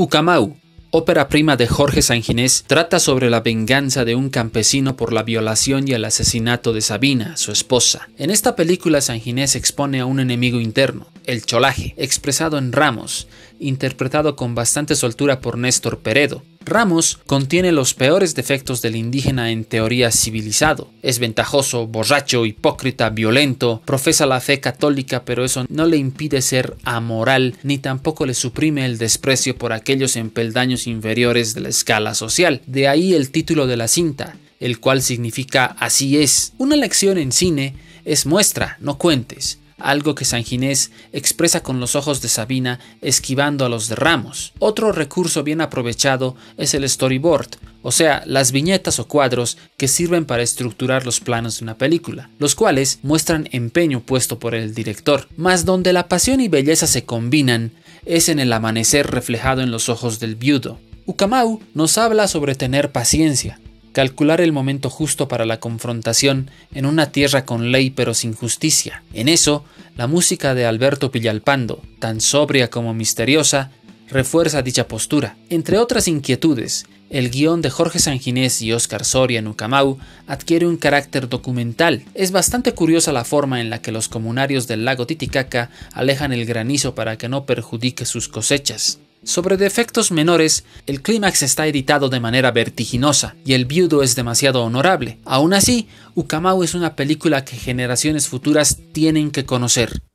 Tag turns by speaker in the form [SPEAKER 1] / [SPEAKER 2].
[SPEAKER 1] Ucamau, ópera prima de Jorge Sanginés, trata sobre la venganza de un campesino por la violación y el asesinato de Sabina, su esposa. En esta película Sanginés expone a un enemigo interno, el cholaje, expresado en Ramos, interpretado con bastante soltura por Néstor Peredo, Ramos contiene los peores defectos del indígena en teoría civilizado. Es ventajoso, borracho, hipócrita, violento, profesa la fe católica, pero eso no le impide ser amoral ni tampoco le suprime el desprecio por aquellos en peldaños inferiores de la escala social. De ahí el título de la cinta, el cual significa así es. Una lección en cine es muestra, no cuentes algo que San Ginés expresa con los ojos de Sabina esquivando a los de Ramos. Otro recurso bien aprovechado es el storyboard, o sea, las viñetas o cuadros que sirven para estructurar los planos de una película, los cuales muestran empeño puesto por el director, mas donde la pasión y belleza se combinan es en el amanecer reflejado en los ojos del viudo. Ukamau nos habla sobre tener paciencia, calcular el momento justo para la confrontación en una tierra con ley pero sin justicia. En eso, la música de Alberto Pillalpando, tan sobria como misteriosa, refuerza dicha postura. Entre otras inquietudes, el guión de Jorge Sanginés y Oscar Soria Nucamau adquiere un carácter documental. Es bastante curiosa la forma en la que los comunarios del lago Titicaca alejan el granizo para que no perjudique sus cosechas. Sobre defectos menores, el clímax está editado de manera vertiginosa y el viudo es demasiado honorable. Aún así, Ukamau es una película que generaciones futuras tienen que conocer.